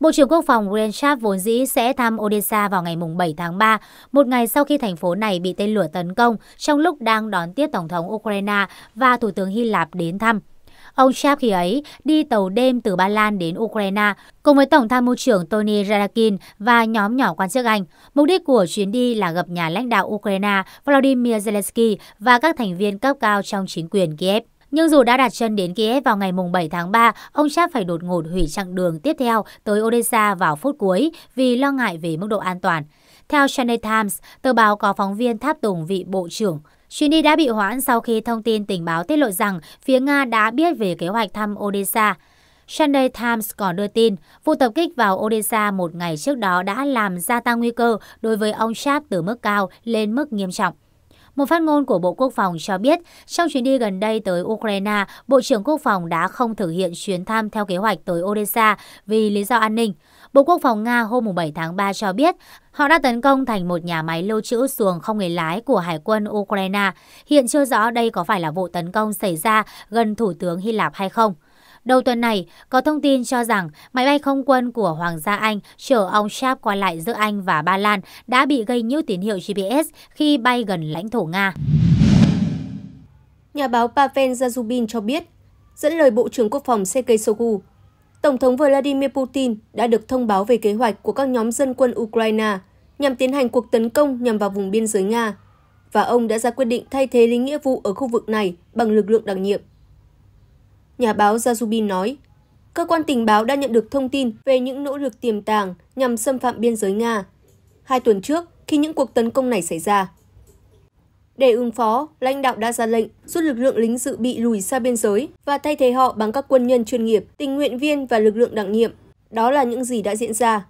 Bộ trưởng Quốc phòng Grensharp vốn dĩ sẽ thăm Odessa vào ngày 7 tháng 3, một ngày sau khi thành phố này bị tên lửa tấn công trong lúc đang đón tiếp Tổng thống Ukraine và Thủ tướng Hy Lạp đến thăm. Ông Sharp khi ấy đi tàu đêm từ Ba Lan đến Ukraine cùng với Tổng tham mưu trưởng Tony Radakin và nhóm nhỏ quan chức Anh. Mục đích của chuyến đi là gặp nhà lãnh đạo Ukraine Volodymyr Zelensky và các thành viên cấp cao trong chính quyền Kiev. Nhưng dù đã đặt chân đến Kiev vào ngày 7 tháng 3, ông Chap phải đột ngột hủy chặng đường tiếp theo tới Odessa vào phút cuối vì lo ngại về mức độ an toàn. Theo Sunday Times, tờ báo có phóng viên tháp tùng vị bộ trưởng. Chuyến đi đã bị hoãn sau khi thông tin tình báo tiết lộ rằng phía Nga đã biết về kế hoạch thăm Odessa. Sunday Times còn đưa tin, vụ tập kích vào Odessa một ngày trước đó đã làm gia tăng nguy cơ đối với ông Sharp từ mức cao lên mức nghiêm trọng. Một phát ngôn của Bộ Quốc phòng cho biết, trong chuyến đi gần đây tới Ukraine, Bộ trưởng Quốc phòng đã không thực hiện chuyến thăm theo kế hoạch tới Odessa vì lý do an ninh. Bộ Quốc phòng Nga hôm 7 tháng 3 cho biết họ đã tấn công thành một nhà máy lưu trữ xuồng không người lái của Hải quân Ukraine. Hiện chưa rõ đây có phải là vụ tấn công xảy ra gần thủ tướng Hy Lạp hay không. Đầu tuần này, có thông tin cho rằng máy bay không quân của Hoàng gia Anh chở ông Sharp qua lại giữa Anh và Ba Lan đã bị gây nhiễu tín hiệu GPS khi bay gần lãnh thổ Nga. Nhà báo Pavel Zazubin cho biết, dẫn lời Bộ trưởng Quốc phòng Sergei Shoigu, Tổng thống Vladimir Putin đã được thông báo về kế hoạch của các nhóm dân quân Ukraine nhằm tiến hành cuộc tấn công nhằm vào vùng biên giới Nga, và ông đã ra quyết định thay thế lính nghĩa vụ ở khu vực này bằng lực lượng đặc nhiệm. Nhà báo Zazubin nói, cơ quan tình báo đã nhận được thông tin về những nỗ lực tiềm tàng nhằm xâm phạm biên giới Nga hai tuần trước khi những cuộc tấn công này xảy ra. Để ứng phó, lãnh đạo đã ra lệnh rút lực lượng lính dự bị lùi xa biên giới và thay thế họ bằng các quân nhân chuyên nghiệp, tình nguyện viên và lực lượng đặc nhiệm. Đó là những gì đã diễn ra.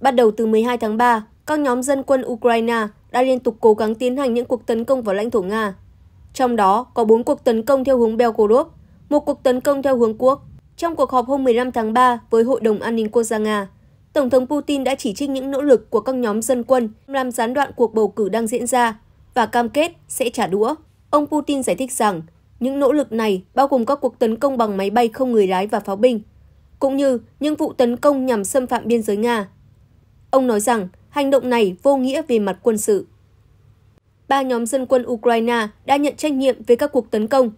Bắt đầu từ 12 tháng 3, các nhóm dân quân Ukraine đã liên tục cố gắng tiến hành những cuộc tấn công vào lãnh thổ Nga. Trong đó có bốn cuộc tấn công theo hướng Belgorod, một cuộc tấn công theo hướng quốc. Trong cuộc họp hôm 15 tháng 3 với Hội đồng An ninh Quốc gia Nga, Tổng thống Putin đã chỉ trích những nỗ lực của các nhóm dân quân làm gián đoạn cuộc bầu cử đang diễn ra và cam kết sẽ trả đũa. Ông Putin giải thích rằng những nỗ lực này bao gồm các cuộc tấn công bằng máy bay không người lái và pháo binh, cũng như những vụ tấn công nhằm xâm phạm biên giới Nga. Ông nói rằng hành động này vô nghĩa về mặt quân sự. Ba nhóm dân quân Ukraine đã nhận trách nhiệm về các cuộc tấn công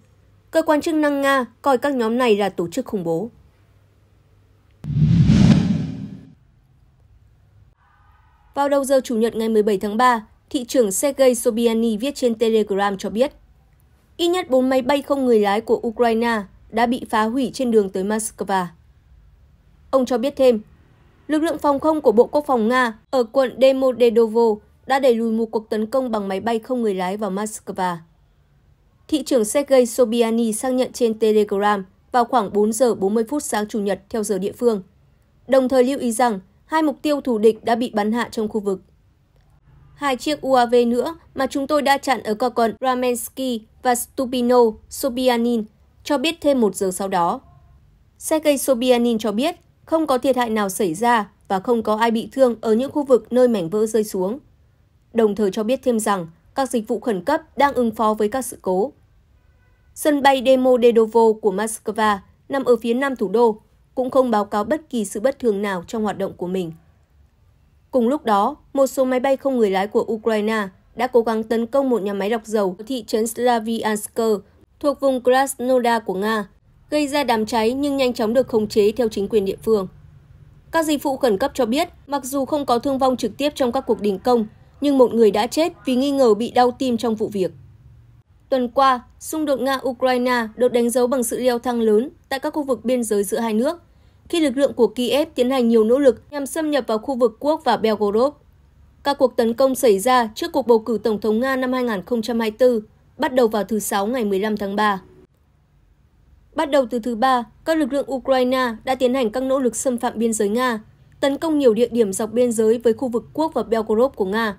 Cơ quan chức năng Nga coi các nhóm này là tổ chức khủng bố. Vào đầu giờ Chủ nhật ngày 17 tháng 3, thị trưởng Sergei Sobiani viết trên Telegram cho biết, ít nhất 4 máy bay không người lái của Ukraine đã bị phá hủy trên đường tới Moscow. Ông cho biết thêm, lực lượng phòng không của Bộ Quốc phòng Nga ở quận Demodedovo đã đẩy lùi một cuộc tấn công bằng máy bay không người lái vào Moscow thị trưởng Sergei Sobiani xác nhận trên Telegram vào khoảng 4 giờ 40 phút sáng Chủ nhật theo giờ địa phương, đồng thời lưu ý rằng hai mục tiêu thù địch đã bị bắn hạ trong khu vực. Hai chiếc UAV nữa mà chúng tôi đã chặn ở các quận Ramensky và Stupino, Sobianin, cho biết thêm một giờ sau đó. Sergei Sobianin cho biết không có thiệt hại nào xảy ra và không có ai bị thương ở những khu vực nơi mảnh vỡ rơi xuống. Đồng thời cho biết thêm rằng các dịch vụ khẩn cấp đang ứng phó với các sự cố sân bay Demo Dedovo của Moscow nằm ở phía nam thủ đô, cũng không báo cáo bất kỳ sự bất thường nào trong hoạt động của mình. Cùng lúc đó, một số máy bay không người lái của Ukraine đã cố gắng tấn công một nhà máy lọc dầu ở thị trấn Slaviansk thuộc vùng Krasnodar của Nga, gây ra đám cháy nhưng nhanh chóng được khống chế theo chính quyền địa phương. Các dịch vụ khẩn cấp cho biết, mặc dù không có thương vong trực tiếp trong các cuộc đình công, nhưng một người đã chết vì nghi ngờ bị đau tim trong vụ việc. Tuần qua, xung đột Nga-Ukraine được đánh dấu bằng sự leo thang lớn tại các khu vực biên giới giữa hai nước, khi lực lượng của Kiev tiến hành nhiều nỗ lực nhằm xâm nhập vào khu vực quốc và Belgorod. Các cuộc tấn công xảy ra trước cuộc bầu cử Tổng thống Nga năm 2024 bắt đầu vào thứ Sáu ngày 15 tháng 3. Bắt đầu từ thứ Ba, các lực lượng Ukraine đã tiến hành các nỗ lực xâm phạm biên giới Nga, tấn công nhiều địa điểm dọc biên giới với khu vực quốc và Belgorod của Nga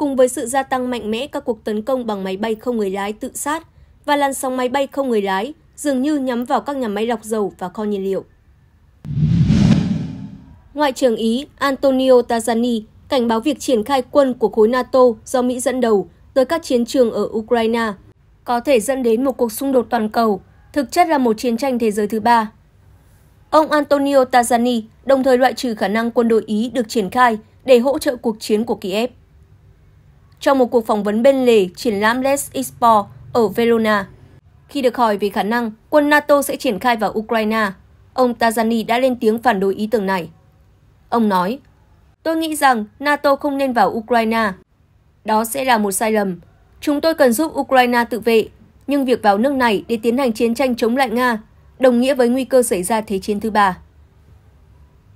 cùng với sự gia tăng mạnh mẽ các cuộc tấn công bằng máy bay không người lái tự sát và làn sóng máy bay không người lái dường như nhắm vào các nhà máy lọc dầu và kho nhiên liệu. Ngoại trưởng Ý Antonio Tajani cảnh báo việc triển khai quân của khối NATO do Mỹ dẫn đầu tới các chiến trường ở Ukraine có thể dẫn đến một cuộc xung đột toàn cầu, thực chất là một chiến tranh thế giới thứ ba. Ông Antonio Tajani đồng thời loại trừ khả năng quân đội Ý được triển khai để hỗ trợ cuộc chiến của Kiev trong một cuộc phỏng vấn bên lề triển lãm Les Expo ở Verona. Khi được hỏi về khả năng quân NATO sẽ triển khai vào Ukraine, ông Tajani đã lên tiếng phản đối ý tưởng này. Ông nói, Tôi nghĩ rằng NATO không nên vào Ukraine. Đó sẽ là một sai lầm. Chúng tôi cần giúp Ukraine tự vệ, nhưng việc vào nước này để tiến hành chiến tranh chống lại Nga đồng nghĩa với nguy cơ xảy ra thế chiến thứ ba.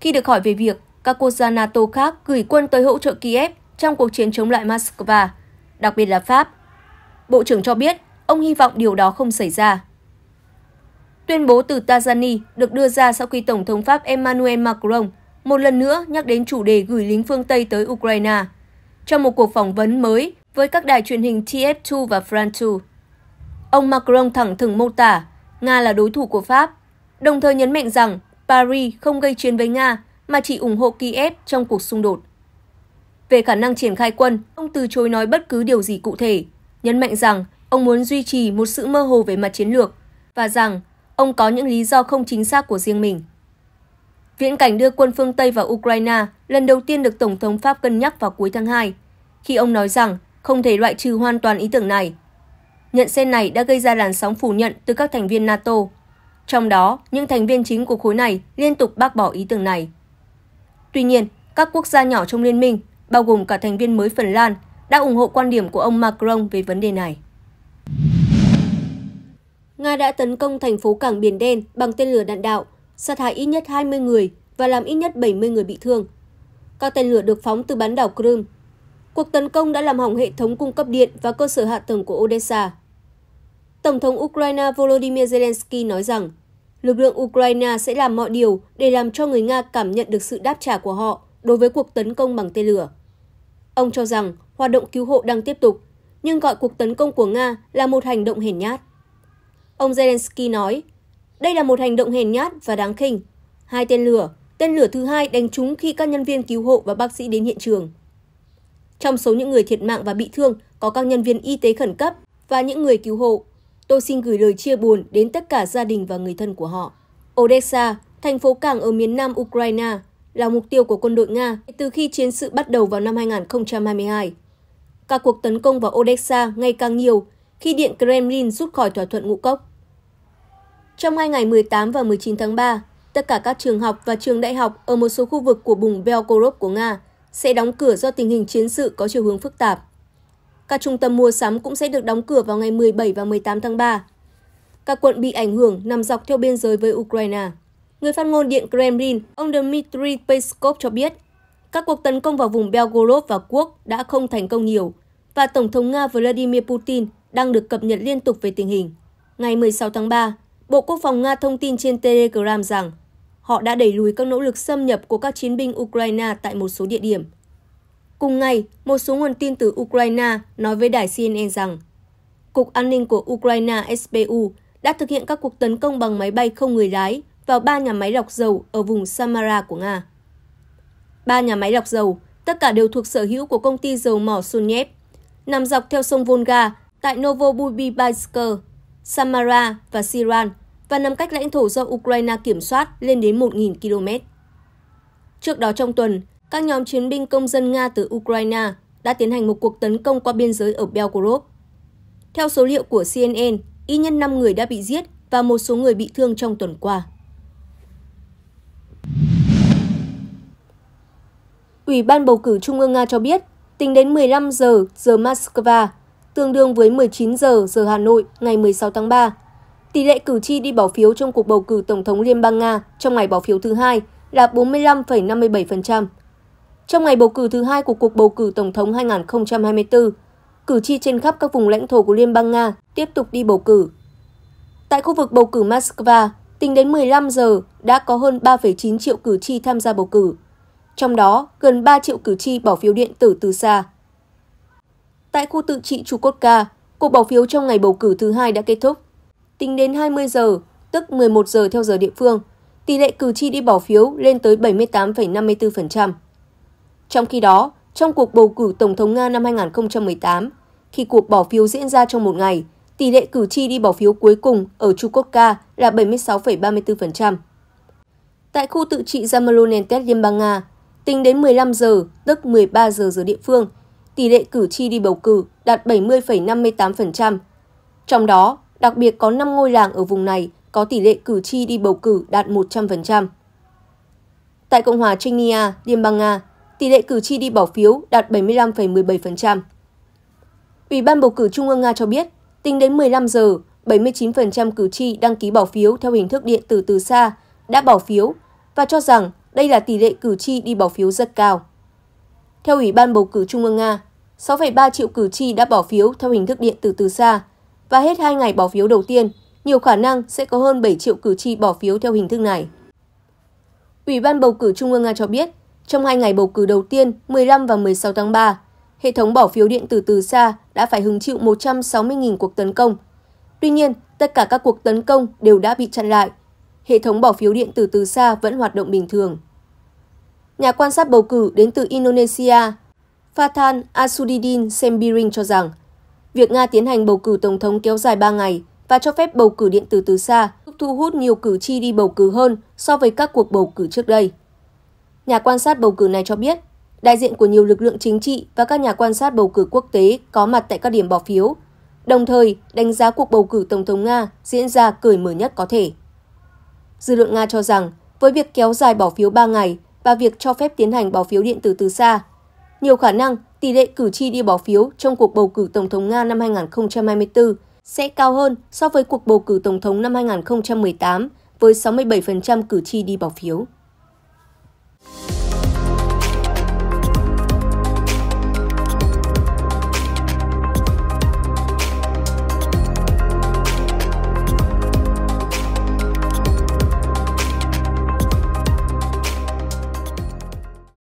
Khi được hỏi về việc các quốc gia NATO khác gửi quân tới hỗ trợ Kiev trong cuộc chiến chống lại Moscow, đặc biệt là Pháp. Bộ trưởng cho biết ông hy vọng điều đó không xảy ra. Tuyên bố từ Tanzania được đưa ra sau khi Tổng thống Pháp Emmanuel Macron một lần nữa nhắc đến chủ đề gửi lính phương Tây tới Ukraine trong một cuộc phỏng vấn mới với các đài truyền hình TF2 và France 2. Ông Macron thẳng thừng mô tả Nga là đối thủ của Pháp, đồng thời nhấn mạnh rằng Paris không gây chiến với Nga mà chỉ ủng hộ Kiev trong cuộc xung đột. Về khả năng triển khai quân, ông từ chối nói bất cứ điều gì cụ thể, nhấn mạnh rằng ông muốn duy trì một sự mơ hồ về mặt chiến lược và rằng ông có những lý do không chính xác của riêng mình. Viễn cảnh đưa quân phương Tây vào Ukraine lần đầu tiên được Tổng thống Pháp cân nhắc vào cuối tháng 2, khi ông nói rằng không thể loại trừ hoàn toàn ý tưởng này. Nhận xét này đã gây ra làn sóng phủ nhận từ các thành viên NATO. Trong đó, những thành viên chính của khối này liên tục bác bỏ ý tưởng này. Tuy nhiên, các quốc gia nhỏ trong liên minh bao gồm cả thành viên mới Phần Lan, đã ủng hộ quan điểm của ông Macron về vấn đề này. Nga đã tấn công thành phố cảng Biển Đen bằng tên lửa đạn đạo, sát hại ít nhất 20 người và làm ít nhất 70 người bị thương. Các tên lửa được phóng từ bán đảo Crimea. Cuộc tấn công đã làm hỏng hệ thống cung cấp điện và cơ sở hạ tầng của Odessa. Tổng thống Ukraine Volodymyr Zelensky nói rằng lực lượng Ukraine sẽ làm mọi điều để làm cho người Nga cảm nhận được sự đáp trả của họ đối với cuộc tấn công bằng tên lửa. Ông cho rằng hoạt động cứu hộ đang tiếp tục, nhưng gọi cuộc tấn công của Nga là một hành động hèn nhát. Ông Zelensky nói, đây là một hành động hèn nhát và đáng khinh. Hai tên lửa, tên lửa thứ hai đánh trúng khi các nhân viên cứu hộ và bác sĩ đến hiện trường. Trong số những người thiệt mạng và bị thương có các nhân viên y tế khẩn cấp và những người cứu hộ. Tôi xin gửi lời chia buồn đến tất cả gia đình và người thân của họ. Odessa, thành phố cảng ở miền nam Ukraine, là mục tiêu của quân đội Nga từ khi chiến sự bắt đầu vào năm 2022. Các cuộc tấn công vào Odessa ngày càng nhiều khi Điện Kremlin rút khỏi thỏa thuận ngũ cốc. Trong hai ngày 18 và 19 tháng 3, tất cả các trường học và trường đại học ở một số khu vực của vùng Belgorod của Nga sẽ đóng cửa do tình hình chiến sự có chiều hướng phức tạp. Các trung tâm mua sắm cũng sẽ được đóng cửa vào ngày 17 và 18 tháng 3. Các quận bị ảnh hưởng nằm dọc theo biên giới với Ukraine. Người phát ngôn Điện Kremlin, ông Dmitry Peskov cho biết, các cuộc tấn công vào vùng Belgorod và Quốc đã không thành công nhiều, và Tổng thống Nga Vladimir Putin đang được cập nhật liên tục về tình hình. Ngày 16 tháng 3, Bộ Quốc phòng Nga thông tin trên Telegram rằng họ đã đẩy lùi các nỗ lực xâm nhập của các chiến binh Ukraine tại một số địa điểm. Cùng ngày, một số nguồn tin từ Ukraine nói với đài CNN rằng Cục An ninh của Ukraine (SPU) đã thực hiện các cuộc tấn công bằng máy bay không người lái vào ba nhà máy lọc dầu ở vùng Samara của Nga. Ba nhà máy lọc dầu, tất cả đều thuộc sở hữu của công ty dầu mỏ Sunyev, nằm dọc theo sông Volga tại Novobubibaysk, Samara và Siran và nằm cách lãnh thổ do Ukraine kiểm soát lên đến 1.000 km. Trước đó trong tuần, các nhóm chiến binh công dân Nga từ Ukraine đã tiến hành một cuộc tấn công qua biên giới ở Belgorod. Theo số liệu của CNN, ít nhất 5 người đã bị giết và một số người bị thương trong tuần qua. Ủy ban bầu cử Trung ương Nga cho biết, tính đến 15 giờ giờ Moscow, tương đương với 19 giờ giờ Hà Nội ngày 16 tháng 3, tỷ lệ cử tri đi bỏ phiếu trong cuộc bầu cử Tổng thống Liên bang Nga trong ngày bỏ phiếu thứ hai là 45,57%. Trong ngày bầu cử thứ hai của cuộc bầu cử Tổng thống 2024, cử tri trên khắp các vùng lãnh thổ của Liên bang Nga tiếp tục đi bầu cử. Tại khu vực bầu cử Moscow, tính đến 15 giờ đã có hơn 3,9 triệu cử tri tham gia bầu cử trong đó gần 3 triệu cử tri bỏ phiếu điện tử từ xa. Tại khu tự trị Chukotka, cuộc bỏ phiếu trong ngày bầu cử thứ hai đã kết thúc. Tính đến 20 giờ, tức 11 giờ theo giờ địa phương, tỷ lệ cử tri đi bỏ phiếu lên tới 78,54%. Trong khi đó, trong cuộc bầu cử Tổng thống Nga năm 2018, khi cuộc bỏ phiếu diễn ra trong một ngày, tỷ lệ cử tri đi bỏ phiếu cuối cùng ở Chukotka là 76,34%. Tại khu tự trị Zamalonentet Liên bang Nga, Tính đến 15 giờ, tức 13 giờ giờ địa phương, tỷ lệ cử tri đi bầu cử đạt 70,58%. Trong đó, đặc biệt có 5 ngôi làng ở vùng này có tỷ lệ cử tri đi bầu cử đạt 100%. Tại Cộng hòa Chechnya, Liên bang Nga, tỷ lệ cử tri đi bỏ phiếu đạt 75,17%. Ủy ban bầu cử Trung ương Nga cho biết, tính đến 15 giờ, 79% cử tri đăng ký bỏ phiếu theo hình thức điện tử từ xa đã bỏ phiếu và cho rằng đây là tỷ lệ cử tri đi bỏ phiếu rất cao. Theo Ủy ban bầu cử Trung ương Nga, 6,3 triệu cử tri đã bỏ phiếu theo hình thức điện tử từ xa và hết 2 ngày bỏ phiếu đầu tiên, nhiều khả năng sẽ có hơn 7 triệu cử tri bỏ phiếu theo hình thức này. Ủy ban bầu cử Trung ương Nga cho biết, trong hai ngày bầu cử đầu tiên 15 và 16 tháng 3, hệ thống bỏ phiếu điện tử từ xa đã phải hứng chịu 160.000 cuộc tấn công. Tuy nhiên, tất cả các cuộc tấn công đều đã bị chặn lại hệ thống bỏ phiếu điện tử từ xa vẫn hoạt động bình thường. Nhà quan sát bầu cử đến từ Indonesia, Fathan Asudidin Sembiring cho rằng, việc Nga tiến hành bầu cử tổng thống kéo dài 3 ngày và cho phép bầu cử điện tử từ xa giúp thu hút nhiều cử tri đi bầu cử hơn so với các cuộc bầu cử trước đây. Nhà quan sát bầu cử này cho biết, đại diện của nhiều lực lượng chính trị và các nhà quan sát bầu cử quốc tế có mặt tại các điểm bỏ phiếu, đồng thời đánh giá cuộc bầu cử tổng thống Nga diễn ra cởi mở nhất có thể dư luận Nga cho rằng với việc kéo dài bỏ phiếu ba ngày và việc cho phép tiến hành bỏ phiếu điện tử từ xa, nhiều khả năng tỷ lệ cử tri đi bỏ phiếu trong cuộc bầu cử tổng thống Nga năm 2024 sẽ cao hơn so với cuộc bầu cử tổng thống năm 2018 với 67% cử tri đi bỏ phiếu.